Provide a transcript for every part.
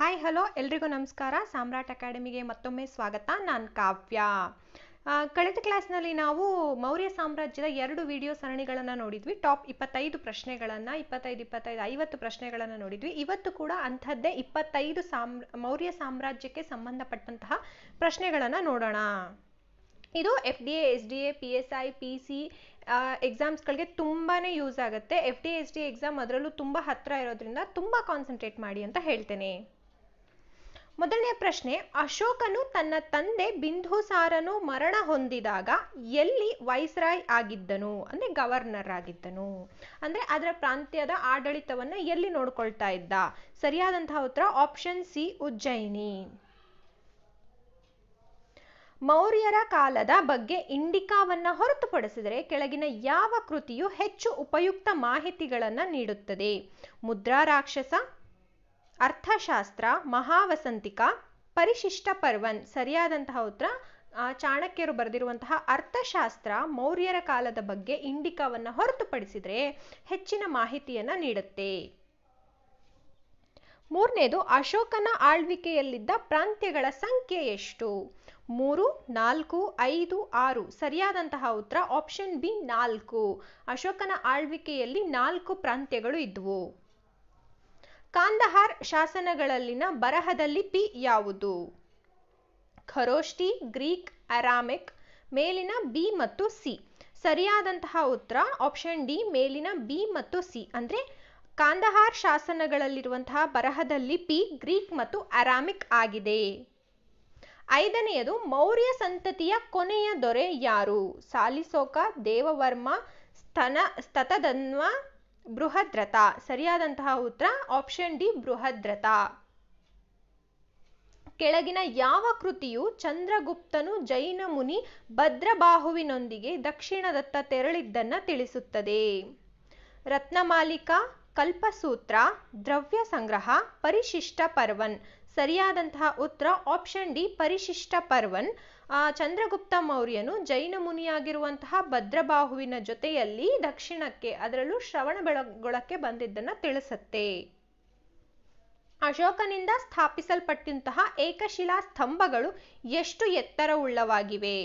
hi hello ಎಲ್ರಿಗೂ ನಮಸ್ಕಾರ ಸಾಮ್ರಾಟ್ ಅಕಾಡೆಮಿಗೆ ಮತ್ತೊಮ್ಮೆ ಸ್ವಾಗತ ನಾನು ಕಾವ್ಯ ಕಳೆದ ಕ್ಲಾಸ್ನಲ್ಲಿ ನಾವು ಮೌರ್ಯ ಸಾಮ್ರಾಜ್ಯದ ಎರಡು ವಿಡಿಯೋ ಸರಣಿಗಳನ್ನು ನೋಡಿದ್ವಿ ಟಾಪ್ ಇಪ್ಪತ್ತೈದು ಪ್ರಶ್ನೆಗಳನ್ನು ಇಪ್ಪತ್ತೈದು ಇಪ್ಪತ್ತೈದು ಐವತ್ತು ಪ್ರಶ್ನೆಗಳನ್ನು ನೋಡಿದ್ವಿ ಇವತ್ತು ಕೂಡ ಅಂಥದ್ದೇ ಇಪ್ಪತ್ತೈದು ಸಾಮ್ ಮೌರ್ಯ ಸಾಮ್ರಾಜ್ಯಕ್ಕೆ ಸಂಬಂಧಪಟ್ಟಂತಹ ಪ್ರಶ್ನೆಗಳನ್ನು ನೋಡೋಣ ಇದು F D A S D A P S I P C ಎಕ್ಸಾಮ್ಸ್ಗಳಿಗೆ ತುಂಬಾ ಯೂಸ್ ಆಗುತ್ತೆ F D S D exam ಅದರಲ್ಲೂ ತುಂಬ ಹತ್ತಿರ ಇರೋದ್ರಿಂದ ತುಂಬ ಕಾನ್ಸಂಟ್ರೇಟ್ ಮಾಡಿ ಅಂತ ಹೇಳ್ತೇನೆ ಮೊದಲನೇ ಪ್ರಶ್ನೆ ಅಶೋಕನು ತನ್ನ ತಂದೆ ಬಿಂಧುಸಾರನು ಮರಣ ಹೊಂದಿದಾಗ ಎಲ್ಲಿ ವೈಸ್ರಾಯ್ ಆಗಿದ್ದನು ಅಂದ್ರೆ ಗವರ್ನರ್ ಆಗಿದ್ದನು ಅಂದ್ರೆ ಅದರ ಪ್ರಾಂತ್ಯದ ಆಡಳಿತವನ್ನು ಎಲ್ಲಿ ನೋಡ್ಕೊಳ್ತಾ ಇದ್ದ ಸರಿಯಾದಂತಹ ಉತ್ತರ ಆಪ್ಷನ್ ಸಿ ಉಜ್ಜಯಿನಿ ಮೌರ್ಯರ ಕಾಲದ ಬಗ್ಗೆ ಇಂಡಿಕಾವನ್ನ ಹೊರತುಪಡಿಸಿದರೆ ಕೆಳಗಿನ ಯಾವ ಕೃತಿಯು ಹೆಚ್ಚು ಉಪಯುಕ್ತ ಮಾಹಿತಿಗಳನ್ನು ನೀಡುತ್ತದೆ ಮುದ್ರಾ ರಾಕ್ಷಸ ಅರ್ಥಶಾಸ್ತ್ರ ಮಹಾವಸಂತಿಕ ಪರಿಶಿಷ್ಟ ಪರ್ವನ್ ಸರಿಯಾದಂತಹ ಉತ್ತರ ಚಾಣಕ್ಯರು ಬರೆದಿರುವಂತಹ ಅರ್ಥಶಾಸ್ತ್ರ ಮೌರ್ಯರ ಕಾಲದ ಬಗ್ಗೆ ಇಂಡಿಕಾವನ್ನು ಹೊರತುಪಡಿಸಿದರೆ ಹೆಚ್ಚಿನ ಮಾಹಿತಿಯನ್ನು ನೀಡುತ್ತೆ ಮೂರನೇದು ಅಶೋಕನ ಆಳ್ವಿಕೆಯಲ್ಲಿದ್ದ ಪ್ರಾಂತ್ಯಗಳ ಸಂಖ್ಯೆ ಎಷ್ಟು ಮೂರು ನಾಲ್ಕು ಐದು ಆರು ಸರಿಯಾದಂತಹ ಉತ್ತರ ಆಪ್ಷನ್ ಬಿ ನಾಲ್ಕು ಅಶೋಕನ ಆಳ್ವಿಕೆಯಲ್ಲಿ ನಾಲ್ಕು ಪ್ರಾಂತ್ಯಗಳು ಇದ್ವು ಕಾಂದಹಾರ್ ಶಾಸನಗಳಲ್ಲಿನ ಬರಹದ ಲಿಪಿ ಯಾವುದು ಖರೋಷ್ಠಿ ಗ್ರೀಕ್ ಅರಾಮಿಕ್ ಮೇಲಿನ ಬಿ ಮತ್ತು ಸಿ ಸರಿಯಾದಂತಹ ಉತ್ತರ ಆಪ್ಷನ್ ಡಿ ಮೇಲಿನ ಬಿ ಮತ್ತು ಸಿ ಅಂದ್ರೆ ಕಾಂದಹಾರ್ ಶಾಸನಗಳಲ್ಲಿರುವಂತಹ ಬರಹದ ಲಿಪಿ ಗ್ರೀಕ್ ಮತ್ತು ಅರಾಮಿಕ್ ಆಗಿದೆ ಐದನೆಯದು ಮೌರ್ಯ ಸಂತತಿಯ ಕೊನೆಯ ದೊರೆ ಯಾರು ಸಾಲಿಸೋಕ ದೇವವರ್ಮ ಸ್ತನ ಸ್ತತದನ್ವ ಬೃಹದ್ರಥ ಸರಿಯಾದಂತಹ ಉತ್ತರ ಆಪ್ಷನ್ ಡಿ ಬೃಹದ್ರಥ ಕೆಳಗಿನ ಯಾವ ಕೃತಿಯು ಚಂದ್ರಗುಪ್ತನು ಜೈನ ಮುನಿ ಭದ್ರಬಾಹುವಿನೊಂದಿಗೆ ದಕ್ಷಿಣದತ್ತ ತೆರಳಿದ್ದನ್ನ ತಿಳಿಸುತ್ತದೆ ರತ್ನಮಾಲಿಕಾ ಕಲ್ಪಸೂತ್ರ ದ್ರವ್ಯ ಸಂಗ್ರಹ ಪರಿಶಿಷ್ಟ ಪರ್ವನ್ ಸರಿಯಾದಂತಹ ಉತ್ತರ ಆಪ್ಷನ್ ಡಿ ಪರಿಶಿಷ್ಟ ಪರ್ವನ್ ಚಂದ್ರಗುಪ್ತ ಮೌರ್ಯನು ಜೈನ ಮುನಿಯಾಗಿರುವಂತಹ ಭದ್ರಬಾಹುವಿನ ಜೊತೆಯಲ್ಲಿ ದಕ್ಷಿಣಕ್ಕೆ ಅದರಲ್ಲೂ ಶ್ರವಣ ಬೆಳಗೊಳಕ್ಕೆ ಬಂದಿದ್ದನ್ನು ತಿಳಿಸುತ್ತೆ ಅಶೋಕನಿಂದ ಸ್ಥಾಪಿಸಲ್ಪಟ್ಟಂತಹ ಏಕಶಿಲಾ ಸ್ತಂಭಗಳು ಎಷ್ಟು ಎತ್ತರವುಳ್ಳವಾಗಿವೆ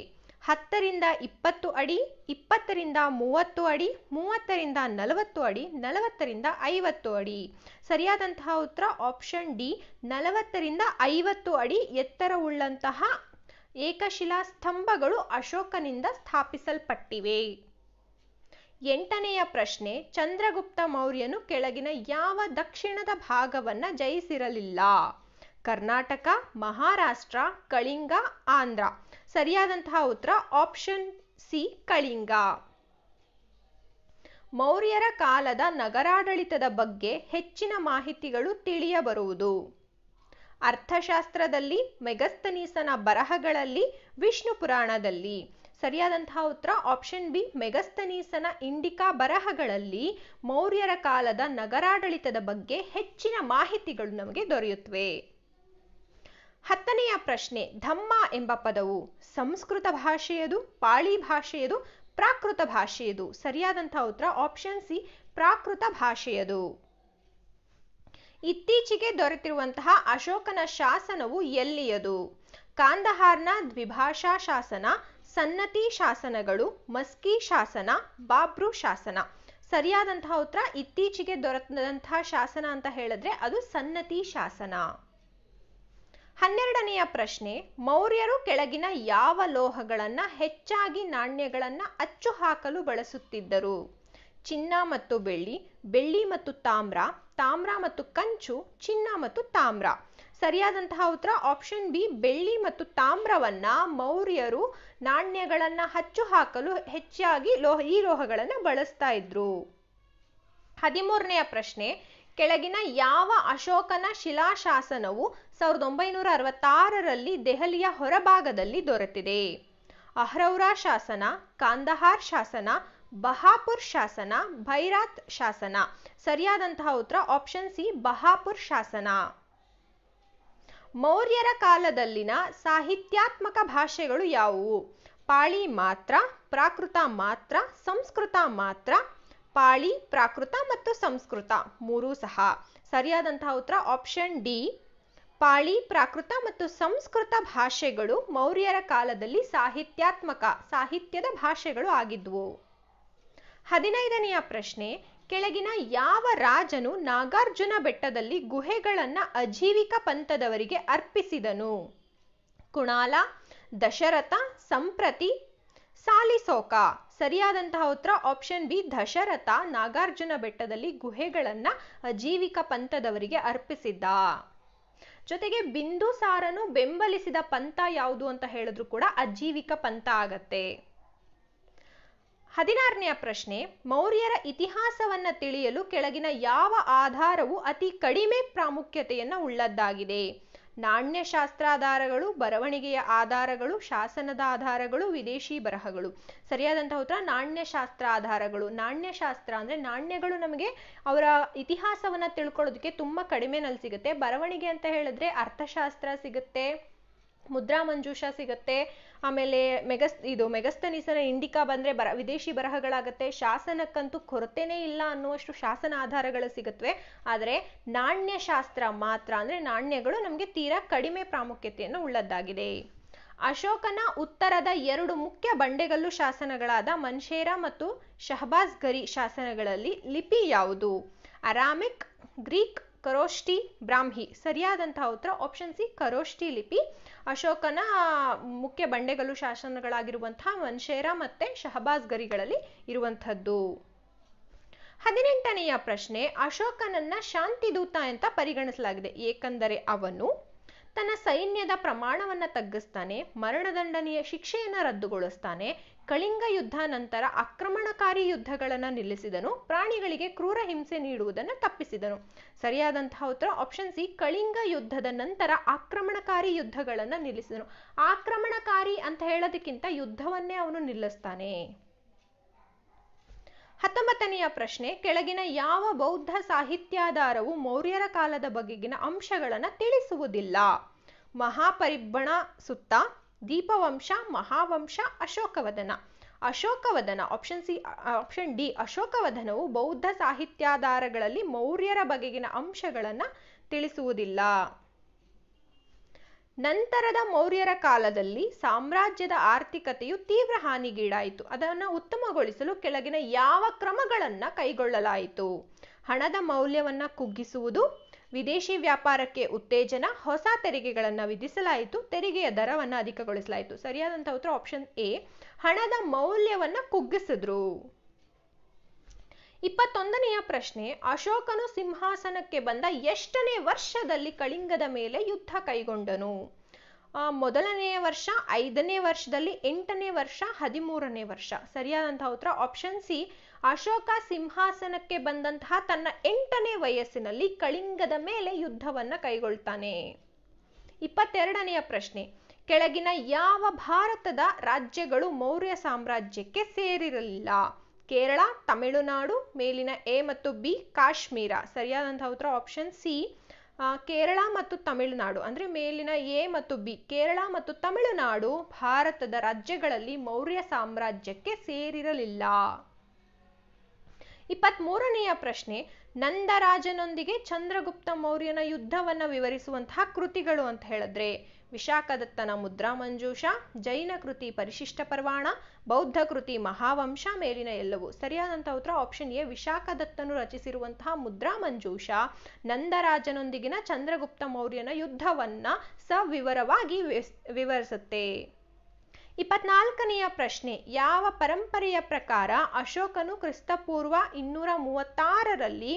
ಹತ್ತರಿಂದ ಇಪ್ಪತ್ತು ಅಡಿ ಇಪ್ಪತ್ತರಿಂದ ಮೂವತ್ತು ಅಡಿ ಮೂವತ್ತರಿಂದ ನಲವತ್ತು ಅಡಿ ನಲವತ್ತರಿಂದ ಐವತ್ತು ಅಡಿ ಸರಿಯಾದಂತಹ ಉತ್ತರ ಆಪ್ಷನ್ ಡಿ ನಲವತ್ತರಿಂದ ಐವತ್ತು ಅಡಿ ಎತ್ತರವುಳ್ಳಂತಹ ಏಕಶಿಲಾ ಸ್ತಂಭಗಳು ಅಶೋಕನಿಂದ ಸ್ಥಾಪಿಸಲ್ಪಟ್ಟಿವೆ ಎಂಟನೆಯ ಪ್ರಶ್ನೆ ಚಂದ್ರಗುಪ್ತ ಮೌರ್ಯನು ಕೆಳಗಿನ ಯಾವ ದಕ್ಷಿಣದ ಭಾಗವನ್ನ ಜಯಿಸಿರಲಿಲ್ಲ ಕರ್ನಾಟಕ ಮಹಾರಾಷ್ಟ್ರ ಕಳಿಂಗ ಆಂಧ್ರ ಸರಿಯಾದಂತಹ ಉತ್ತರ ಆಪ್ಷನ್ ಸಿ ಕಳಿಂಗ ಮೌರ್ಯರ ಕಾಲದ ನಗರಾಡಳಿತದ ಬಗ್ಗೆ ಹೆಚ್ಚಿನ ಮಾಹಿತಿಗಳು ತಿಳಿಯಬರುವುದು ಅರ್ಥಶಾಸ್ತ್ರದಲ್ಲಿ ಮೆಗಸ್ತನೀಸನ ಬರಹಗಳಲ್ಲಿ ವಿಷ್ಣು ಪುರಾಣದಲ್ಲಿ ಸರಿಯಾದಂತಹ ಉತ್ತರ ಆಪ್ಷನ್ ಬಿ ಮೆಗಸ್ತನೀಸನ ಇಂಡಿಕಾ ಬರಹಗಳಲ್ಲಿ ಮೌರ್ಯರ ಕಾಲದ ನಗರಾಡಳಿತದ ಬಗ್ಗೆ ಹೆಚ್ಚಿನ ಮಾಹಿತಿಗಳು ನಮಗೆ ದೊರೆಯುತ್ತವೆ ಪ್ರಶ್ನೆ ಧಮ್ಮ ಎಂಬ ಪದವು ಸಂಸ್ಕೃತ ಭಾಷೆಯದು ಪಾಳಿ ಭಾಷೆಯದು ಪ್ರಾಕೃತ ಭಾಷೆಯದು ಸರಿಯಾದಂತಹ ಉತ್ತರ ಆಪ್ಷನ್ ಸಿ ಪ್ರಾಕೃತ ಭಾಷೆಯದು ಇತ್ತೀಚೆಗೆ ದೊರೆತಿರುವಂತಹ ಅಶೋಕನ ಶಾಸನವು ಎಲ್ಲಿಯದು ಕಾಂದಹಾರ್ನ ದ್ವಿಭಾಷಾ ಶಾಸನ ಸನ್ನತಿ ಶಾಸನಗಳು ಮಸ್ಕಿ ಶಾಸನ ಬಾಬ್ರು ಶಾಸನ ಸರಿಯಾದಂತಹ ಉತ್ತರ ಇತ್ತೀಚೆಗೆ ದೊರೆತಂತಹ ಶಾಸನ ಅಂತ ಹೇಳಿದ್ರೆ ಅದು ಸನ್ನತಿ ಶಾಸನ ಹನ್ನೆರಡನೆಯ ಪ್ರಶ್ನೆ ಮೌರ್ಯರು ಕೆಳಗಿನ ಯಾವ ಲೋಹಗಳನ್ನು ಹೆಚ್ಚಾಗಿ ನಾಣ್ಯಗಳನ್ನು ಅಚ್ಚು ಹಾಕಲು ಬಳಸುತ್ತಿದ್ದರು ಚಿನ್ನ ಮತ್ತು ಬೆಳ್ಳಿ ಬೆಳ್ಳಿ ಮತ್ತು ತಾಮ್ರ ತಾಮ್ರ ಮತ್ತು ಕಂಚು ಚಿನ್ನ ಮತ್ತು ತಾಮ್ರ ಸರಿಯಾದಂತಹ ಉತ್ತರ ಆಪ್ಷನ್ ಬಿ ಬೆಳ್ಳಿ ಮತ್ತು ತಾಮ್ರವನ್ನ ಮೌರ್ಯರು ನಾಣ್ಯಗಳನ್ನ ಹಚ್ಚು ಹಾಕಲು ಹೆಚ್ಚಾಗಿ ಲೋಹ ಈ ಲೋಹಗಳನ್ನು ಬಳಸ್ತಾ ಇದ್ರು ಹದಿಮೂರನೆಯ ಪ್ರಶ್ನೆ ಕೆಳಗಿನ ಯಾವ ಅಶೋಕನ ಶಿಲಾಶಾಸನವು ಸಾವಿರದ ಒಂಬೈನೂರ ಅರವತ್ತಾರರಲ್ಲಿ ದೆಹಲಿಯ ಹೊರಭಾಗದಲ್ಲಿ ದೊರೆತಿದೆ ಅಹ್ರೌರಾ ಶಾಸನ ಕಾಂದಹಾರ್ ಶಾಸನ ಬಹಾಪುರ್ ಶಾಸನ ಭೈರಾತ್ ಶಾಸನ ಸರಿಯಾದಂತಹ ಉತ್ತರ ಆಪ್ಷನ್ ಸಿ ಬಹಾಪುರ್ ಶಾಸನ ಮೌರ್ಯರ ಕಾಲದಲ್ಲಿನ ಸಾಹಿತ್ಯಾತ್ಮಕ ಭಾಷೆಗಳು ಯಾವುವು ಪಾಳಿ ಮಾತ್ರ ಪ್ರಾಕೃತ ಮಾತ್ರ ಸಂಸ್ಕೃತ ಮಾತ್ರ ಪಾಳಿ ಪ್ರಾಕೃತ ಮತ್ತು ಸಂಸ್ಕೃತ ಮೂರೂ ಸಹ ಸರಿಯಾದಂತಹ ಉತ್ತರ ಆಪ್ಷನ್ ಡಿ ಪಾಳಿ ಪ್ರಾಕೃತ ಮತ್ತು ಸಂಸ್ಕೃತ ಭಾಷೆಗಳು ಮೌರ್ಯರ ಕಾಲದಲ್ಲಿ ಸಾಹಿತ್ಯಾತ್ಮಕ ಸಾಹಿತ್ಯದ ಭಾಷೆಗಳು ಆಗಿದ್ವು ಹದಿನೈದನೆಯ ಪ್ರಶ್ನೆ ಕೆಳಗಿನ ಯಾವ ರಾಜನು ನಾಗಾರ್ಜುನ ಬೆಟ್ಟದಲ್ಲಿ ಗುಹೆಗಳನ್ನ ಅಜೀವಿಕ ಪಂಥದವರಿಗೆ ಅರ್ಪಿಸಿದನು ಕುಣಾಲ ದಶರಥ ಸಂಪ್ರತಿ ಸಾಲಿಸೋಕ ಸರಿಯಾದಂತಹ ಉತ್ತರ ಆಪ್ಷನ್ ಬಿ ದಶರಥ ನಾಗಾರ್ಜುನ ಬೆಟ್ಟದಲ್ಲಿ ಗುಹೆಗಳನ್ನ ಅಜೀವಿಕ ಪಂಥದವರಿಗೆ ಅರ್ಪಿಸಿದ್ದ ಜೊತೆಗೆ ಬಿಂದುಸಾರನು ಬೆಂಬಲಿಸಿದ ಪಂಥ ಯಾವುದು ಅಂತ ಹೇಳಿದ್ರು ಕೂಡ ಅಜೀವಿಕ ಪಂಥ ಆಗತ್ತೆ ಹದಿನಾರನೆಯ ಪ್ರಶ್ನೆ ಮೌರ್ಯರ ಇತಿಹಾಸವನ್ನ ತಿಳಿಯಲು ಕೆಳಗಿನ ಯಾವ ಆಧಾರವು ಅತಿ ಕಡಿಮೆ ಪ್ರಾಮುಖ್ಯತೆಯನ್ನ ಉಳ್ಳದ್ದಾಗಿದೆ ನಾಣ್ಯ ಶಾಸ್ತ್ರಾಧಾರಗಳು ಬರವಣಿಗೆಯ ಆಧಾರಗಳು ಶಾಸನದ ಆಧಾರಗಳು ವಿದೇಶಿ ಬರಹಗಳು ಸರಿಯಾದಂತಹ ಉತ್ತರ ಶಾಸ್ತ್ರ ಆಧಾರಗಳು ಶಾಸ್ತ್ರ ಅಂದ್ರೆ ನಾಣ್ಯಗಳು ನಮಗೆ ಅವರ ಇತಿಹಾಸವನ್ನ ತಿಳ್ಕೊಳ್ಳೋದಕ್ಕೆ ತುಂಬಾ ಕಡಿಮೆನಲ್ಲಿ ಸಿಗುತ್ತೆ ಬರವಣಿಗೆ ಅಂತ ಹೇಳಿದ್ರೆ ಅರ್ಥಶಾಸ್ತ್ರ ಸಿಗುತ್ತೆ ಮುದ್ರಾ ಮಂಜೂಷ ಸಿಗತ್ತೆ ಆಮೇಲೆ ಮೆಗಸ್ ಇದು ಮೆಗಸ್ತನಿಸನ ಇಂಡಿಕಾ ಬಂದ್ರೆ ಬರ ವಿದೇಶಿ ಬರಹಗಳಾಗತ್ತೆ ಶಾಸನಕ್ಕಂತೂ ಕೊರತೆನೇ ಇಲ್ಲ ಅನ್ನುವಷ್ಟು ಶಾಸನ ಆಧಾರಗಳು ಸಿಗುತ್ತವೆ ಆದರೆ ಶಾಸ್ತ್ರ ಮಾತ್ರ ಅಂದ್ರೆ ನಾಣ್ಯಗಳು ನಮಗೆ ತೀರಾ ಕಡಿಮೆ ಪ್ರಾಮುಖ್ಯತೆಯನ್ನು ಉಳ್ಳದ್ದಾಗಿದೆ ಅಶೋಕನ ಉತ್ತರದ ಎರಡು ಮುಖ್ಯ ಬಂಡೆಗಲ್ಲು ಶಾಸನಗಳಾದ ಮನ್ಶೇರ ಮತ್ತು ಶಹಬಾಜ್ ಗರಿ ಶಾಸನಗಳಲ್ಲಿ ಲಿಪಿ ಯಾವುದು ಅರಾಮಿಕ್ ಗ್ರೀಕ್ ಕರೋಷ್ಠಿ ಬ್ರಾಹ್ಮಿ ಸರಿಯಾದಂತಹ ಉತ್ತರ ಆಪ್ಷನ್ ಸಿ ಕರೋಷ್ಟಿ ಲಿಪಿ ಅಶೋಕನ ಮುಖ್ಯ ಬಂಡೆಗಳು ಶಾಸನಗಳಾಗಿರುವಂತಹ ಮನ್ಶೇರ ಮತ್ತೆ ಶಹಬಾಜ್ ಗರಿಗಳಲ್ಲಿ ಇರುವಂತಹದ್ದು ಹದಿನೆಂಟನೆಯ ಪ್ರಶ್ನೆ ಅಶೋಕನನ್ನ ಶಾಂತಿದೂತ ಅಂತ ಪರಿಗಣಿಸಲಾಗಿದೆ ಏಕೆಂದರೆ ಅವನು ತನ್ನ ಸೈನ್ಯದ ಪ್ರಮಾಣವನ್ನು ತಗ್ಗಿಸ್ತಾನೆ ಮರಣದಂಡನೆಯ ಶಿಕ್ಷೆಯನ್ನು ರದ್ದುಗೊಳಿಸ್ತಾನೆ ಕಳಿಂಗ ಯುದ್ಧ ನಂತರ ಆಕ್ರಮಣಕಾರಿ ಯುದ್ಧಗಳನ್ನು ನಿಲ್ಲಿಸಿದನು ಪ್ರಾಣಿಗಳಿಗೆ ಕ್ರೂರ ಹಿಂಸೆ ನೀಡುವುದನ್ನು ತಪ್ಪಿಸಿದನು ಸರಿಯಾದಂತಹ ಉತ್ತರ ಆಪ್ಷನ್ ಸಿ ಕಳಿಂಗ ಯುದ್ಧದ ನಂತರ ಆಕ್ರಮಣಕಾರಿ ಯುದ್ಧಗಳನ್ನು ನಿಲ್ಲಿಸಿದನು ಆಕ್ರಮಣಕಾರಿ ಅಂತ ಹೇಳೋದಕ್ಕಿಂತ ಯುದ್ಧವನ್ನೇ ಅವನು ನಿಲ್ಲಿಸ್ತಾನೆ ಹತ್ತೊಂಬತ್ತನೆಯ ಪ್ರಶ್ನೆ ಕೆಳಗಿನ ಯಾವ ಬೌದ್ಧ ಸಾಹಿತ್ಯಾಧಾರವು ಮೌರ್ಯರ ಕಾಲದ ಬಗೆಗಿನ ಅಂಶಗಳನ್ನು ತಿಳಿಸುವುದಿಲ್ಲ Mahaparinibbana Sutta Dipavamsa Mahavamsa Ashokavadana Ashokavadana option C option D ಅಶೋಕವದನವು ಬೌದ್ಧ ಸಾಹಿತ್ಯಾಧಾರಗಳಲ್ಲಿ ಮೌರ್ಯರ ಬಗೆಗಿನ ಅಂಶಗಳನ್ನು ತಿಳಿಸುವುದಿಲ್ಲ ನಂತರದ ಮೌರ್ಯರ ಕಾಲದಲ್ಲಿ ಸಾಮ್ರಾಜ್ಯದ ಆರ್ಥಿಕತೆಯು ತೀವ್ರ ಹಾನಿಗೀಡಾಯಿತು ಅದನ್ನು ಉತ್ತಮಗೊಳಿಸಲು ಕೆಳಗಿನ ಯಾವ ಕ್ರಮಗಳನ್ನು ಕೈಗೊಳ್ಳಲಾಯಿತು ಹಣದ ಮೌಲ್ಯವನ್ನು ಕುಗ್ಗಿಸುವುದು ವಿದೇಶಿ ವ್ಯಾಪಾರಕ್ಕೆ ಉತ್ತೇಜನ ಹೊಸ ತೆರಿಗೆಗಳನ್ನು ವಿಧಿಸಲಾಯಿತು ತೆರಿಗೆಯ ದರವನ್ನು ಅಧಿಕಗೊಳಿಸಲಾಯಿತು ಸರಿಯಾದಂಥ ಉತ್ತರ ಆಪ್ಷನ್ ಎ ಹಣದ ಮೌಲ್ಯವನ್ನು ಕುಗ್ಗಿಸಿದ್ರು ಇಪ್ಪತ್ತೊಂದನೆಯ ಪ್ರಶ್ನೆ ಅಶೋಕನು ಸಿಂಹಾಸನಕ್ಕೆ ಬಂದ ಎಷ್ಟನೇ ವರ್ಷದಲ್ಲಿ ಕಳಿಂಗದ ಮೇಲೆ ಯುದ್ಧ ಕೈಗೊಂಡನು ಮೊದಲನೆಯ ವರ್ಷ ಐದನೇ ವರ್ಷದಲ್ಲಿ ಎಂಟನೇ ವರ್ಷ ಹದಿಮೂರನೇ ವರ್ಷ ಸರಿಯಾದಂತಹ ಉತ್ತರ ಆಪ್ಷನ್ ಸಿ ಅಶೋಕ ಸಿಂಹಾಸನಕ್ಕೆ ಬಂದಂತಹ ತನ್ನ ಎಂಟನೇ ವಯಸ್ಸಿನಲ್ಲಿ ಕಳಿಂಗದ ಮೇಲೆ ಯುದ್ಧವನ್ನು ಕೈಗೊಳ್ತಾನೆ ಇಪ್ಪತ್ತೆರಡನೆಯ ಪ್ರಶ್ನೆ ಕೆಳಗಿನ ಯಾವ ಭಾರತದ ರಾಜ್ಯಗಳು ಮೌರ್ಯ ಸಾಮ್ರಾಜ್ಯಕ್ಕೆ ಸೇರಿರಲಿಲ್ಲ ಕೇರಳ ತಮಿಳುನಾಡು ಮೇಲಿನ ಎ ಮತ್ತು ಬಿ ಕಾಶ್ಮೀರ ಸರಿಯಾದಂತಹ ಉತ್ತರ ಆಪ್ಷನ್ ಸಿ ಕೇರಳ ಮತ್ತು ತಮಿಳುನಾಡು ಅಂದರೆ ಮೇಲಿನ ಎ ಮತ್ತು ಬಿ ಕೇರಳ ಮತ್ತು ತಮಿಳುನಾಡು ಭಾರತದ ರಾಜ್ಯಗಳಲ್ಲಿ ಮೌರ್ಯ ಸಾಮ್ರಾಜ್ಯಕ್ಕೆ ಸೇರಿರಲಿಲ್ಲ ಮೂರನೆಯ ಪ್ರಶ್ನೆ ನಂದರಾಜನೊಂದಿಗೆ ಚಂದ್ರಗುಪ್ತ ಮೌರ್ಯನ ಯುದ್ಧವನ್ನ ವಿವರಿಸುವಂತಹ ಕೃತಿಗಳು ಅಂತ ಹೇಳಿದ್ರೆ ವಿಶಾಖದತ್ತನ ಮುದ್ರಾ ಮಂಜೂಷ ಜೈನ ಕೃತಿ ಪರಿಶಿಷ್ಟ ಪರ್ವಾಣ ಬೌದ್ಧ ಕೃತಿ ಮಹಾವಂಶ ಮೇಲಿನ ಎಲ್ಲವೂ ಸರಿಯಾದಂತಹ ಉತ್ತರ ಆಪ್ಷನ್ ಎ ವಿಶಾಖದತ್ತನು ರಚಿಸಿರುವಂತಹ ಮಂಜೂಷ ನಂದರಾಜನೊಂದಿಗಿನ ಚಂದ್ರಗುಪ್ತ ಮೌರ್ಯನ ಯುದ್ಧವನ್ನ ಸವಿವರವಾಗಿ ವಿವರಿಸುತ್ತೆ ಇಪ್ಪತ್ನಾಲ್ಕನೆಯ ಪ್ರಶ್ನೆ ಯಾವ ಪರಂಪರೆಯ ಪ್ರಕಾರ ಅಶೋಕನು ಕ್ರಿಸ್ತಪೂರ್ವ ಇನ್ನೂರ ಮೂವತ್ತಾರರಲ್ಲಿ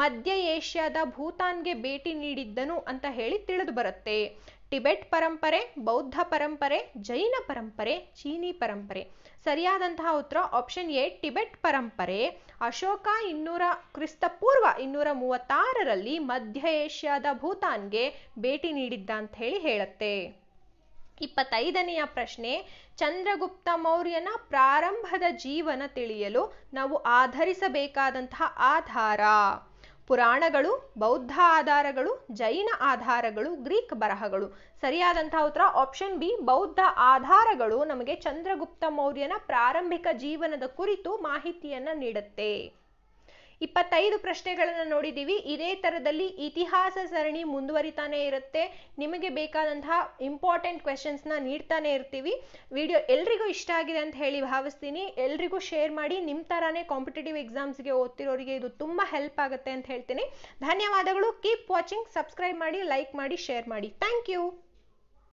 ಮಧ್ಯ ಏಷ್ಯಾದ ಭೂತಾನ್ಗೆ ಭೇಟಿ ನೀಡಿದ್ದನು ಅಂತ ಹೇಳಿ ತಿಳಿದು ಬರುತ್ತೆ ಟಿಬೆಟ್ ಪರಂಪರೆ ಬೌದ್ಧ ಪರಂಪರೆ ಜೈನ ಪರಂಪರೆ ಚೀನಿ ಪರಂಪರೆ ಸರಿಯಾದಂತಹ ಉತ್ತರ ಆಪ್ಷನ್ ಎ ಟಿಬೆಟ್ ಪರಂಪರೆ ಅಶೋಕ ಇನ್ನೂರ ಕ್ರಿಸ್ತಪೂರ್ವ ಇನ್ನೂರ ಮೂವತ್ತಾರರಲ್ಲಿ ಮಧ್ಯ ಏಷ್ಯಾದ ಭೂತಾನ್ಗೆ ಭೇಟಿ ನೀಡಿದ್ದ ಅಂತ ಹೇಳಿ ಹೇಳುತ್ತೆ ಇಪ್ಪತ್ತೈದನೆಯ ಪ್ರಶ್ನೆ ಚಂದ್ರಗುಪ್ತ ಮೌರ್ಯನ ಪ್ರಾರಂಭದ ಜೀವನ ತಿಳಿಯಲು ನಾವು ಆಧರಿಸಬೇಕಾದಂತಹ ಆಧಾರ ಪುರಾಣಗಳು ಬೌದ್ಧ ಆಧಾರಗಳು ಜೈನ ಆಧಾರಗಳು ಗ್ರೀಕ್ ಬರಹಗಳು ಸರಿಯಾದಂತಹ ಉತ್ತರ ಆಪ್ಷನ್ ಬಿ ಬೌದ್ಧ ಆಧಾರಗಳು ನಮಗೆ ಚಂದ್ರಗುಪ್ತ ಮೌರ್ಯನ ಪ್ರಾರಂಭಿಕ ಜೀವನದ ಕುರಿತು ಮಾಹಿತಿಯನ್ನ ನೀಡುತ್ತೆ ಇಪ್ಪತ್ತೈದು ಪ್ರಶ್ನೆಗಳನ್ನು ನೋಡಿದ್ದೀವಿ ಇದೇ ಥರದಲ್ಲಿ ಇತಿಹಾಸ ಸರಣಿ ಮುಂದುವರಿತಾನೆ ಇರುತ್ತೆ ನಿಮಗೆ ಬೇಕಾದಂತಹ ಇಂಪಾರ್ಟೆಂಟ್ ಕ್ವೆಶನ್ಸ್ನ ನೀಡ್ತಾನೆ ಇರ್ತೀವಿ ವಿಡಿಯೋ ಎಲ್ರಿಗೂ ಇಷ್ಟ ಆಗಿದೆ ಅಂತ ಹೇಳಿ ಭಾವಿಸ್ತೀನಿ ಎಲ್ರಿಗೂ ಶೇರ್ ಮಾಡಿ ನಿಮ್ಮ ಥರನೇ ಕಾಂಪಿಟೇಟಿವ್ ಎಕ್ಸಾಮ್ಸ್ಗೆ ಓದ್ತಿರೋರಿಗೆ ಇದು ತುಂಬ ಹೆಲ್ಪ್ ಆಗುತ್ತೆ ಅಂತ ಹೇಳ್ತೀನಿ ಧನ್ಯವಾದಗಳು ಕೀಪ್ ವಾಚಿಂಗ್ ಸಬ್ಸ್ಕ್ರೈಬ್ ಮಾಡಿ ಲೈಕ್ ಮಾಡಿ ಶೇರ್ ಮಾಡಿ ಥ್ಯಾಂಕ್ ಯು